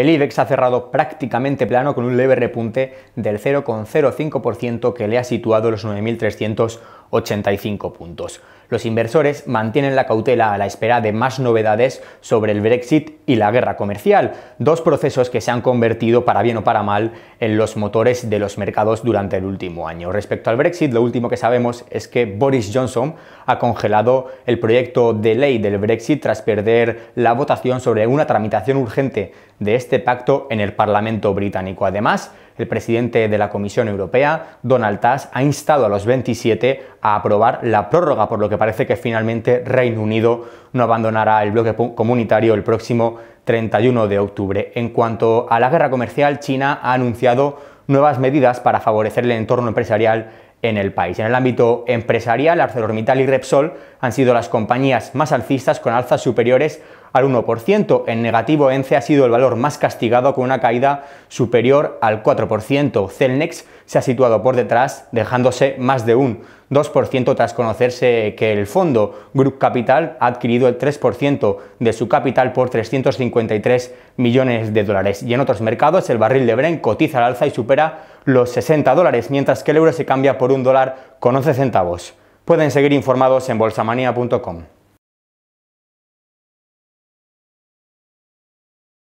El IBEX ha cerrado prácticamente plano con un leve repunte del 0,05% que le ha situado los 9.300 85 puntos. Los inversores mantienen la cautela a la espera de más novedades sobre el Brexit y la guerra comercial, dos procesos que se han convertido, para bien o para mal, en los motores de los mercados durante el último año. Respecto al Brexit, lo último que sabemos es que Boris Johnson ha congelado el proyecto de ley del Brexit tras perder la votación sobre una tramitación urgente de este pacto en el Parlamento británico. Además, el presidente de la Comisión Europea, Donald Tusk, ha instado a los 27 a aprobar la prórroga, por lo que parece que finalmente Reino Unido no abandonará el bloque comunitario el próximo 31 de octubre. En cuanto a la guerra comercial, China ha anunciado nuevas medidas para favorecer el entorno empresarial en el país. En el ámbito empresarial, ArcelorMittal y Repsol han sido las compañías más alcistas con alzas superiores al 1%. En negativo, ENCE ha sido el valor más castigado con una caída superior al 4%. Celnex se ha situado por detrás, dejándose más de un 2% tras conocerse que el fondo Group Capital ha adquirido el 3% de su capital por 353 millones de dólares. Y en otros mercados, el barril de Bren cotiza al alza y supera los 60 dólares, mientras que el euro se cambia por un dólar con 11 centavos. Pueden seguir informados en bolsamanía.com.